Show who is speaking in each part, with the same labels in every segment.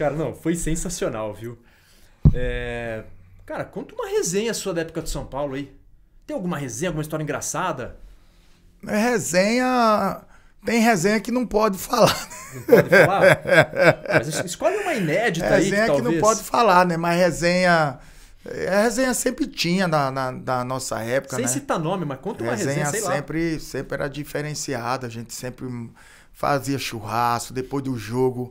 Speaker 1: Cara, não, foi sensacional, viu? É... Cara, conta uma resenha sua da época de São Paulo aí. Tem alguma resenha, alguma história engraçada? É, resenha. Tem resenha que não pode falar. Né? Não pode falar? Mas escolhe uma inédita resenha aí. Resenha que, talvez... que não pode falar, né? Mas resenha. É, a resenha sempre tinha na, na, na nossa época. Sem né? citar nome, mas conta uma resenha, resenha sei sempre, lá. sempre era diferenciada, a gente sempre fazia churrasco, depois do jogo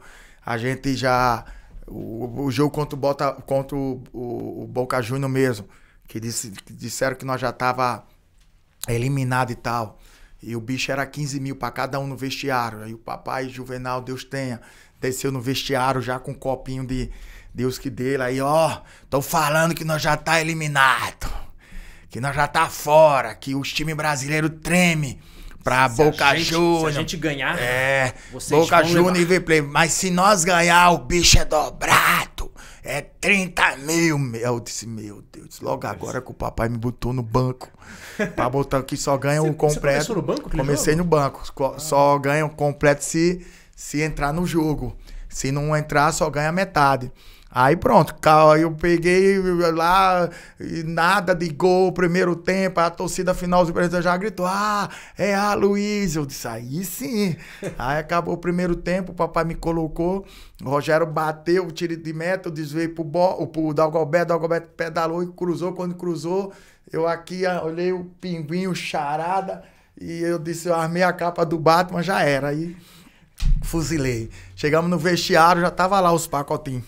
Speaker 1: a gente já. O, o jogo contra o, Bota, contra o, o, o Boca Juniors mesmo, que, disse, que disseram que nós já tava eliminado e tal. E o bicho era 15 mil para cada um no vestiário. Aí o papai Juvenal, Deus tenha, desceu no vestiário já com um copinho de Deus que dele. Aí, ó, tô falando que nós já tá eliminado, que nós já tá fora, que os times brasileiros treme. Pra se Boca Juniors. Se a gente ganhar, é, Boca Juniors e V-Play. Mas se nós ganhar, o bicho é dobrado. É 30 mil. Eu disse, meu Deus, logo agora que o papai me botou no banco. pra botar aqui só ganha o um completo. Você começou no banco? Comecei jogo? no banco. Ah. Só ganha o completo se, se entrar no jogo. Se não entrar, só ganha metade. Aí pronto, eu peguei lá, nada de gol, primeiro tempo, a torcida final do Brasil já gritou, ah, é a Luiz. Eu disse, aí sim. aí acabou o primeiro tempo, o papai me colocou, o Rogério bateu o tiro de meta, eu desviei pro, bo, pro Dalgolberto, Dalgolberto pedalou e cruzou. Quando cruzou, eu aqui ah, olhei o pinguinho, charada, e eu disse, eu armei a capa do Batman, já era. Aí... Fuzilei. Chegamos no vestiário, já tava lá os pacotinhos.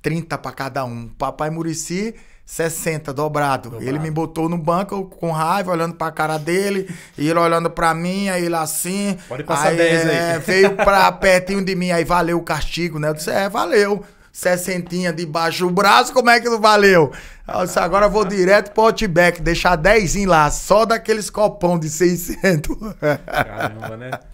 Speaker 1: 30 para cada um. Papai Murici, 60, dobrado. dobrado. Ele me botou no banco com raiva, olhando pra cara dele, e ele olhando pra mim, aí ele assim. Pode passar aí, 10 aí. É, veio pra pertinho de mim, aí valeu o castigo, né? Eu disse, é, valeu. Sessentinha debaixo do braço, como é que não valeu? Eu disse, agora eu vou direto pro Outback, deixar 10 lá, só daqueles copão de 600. Caramba, né?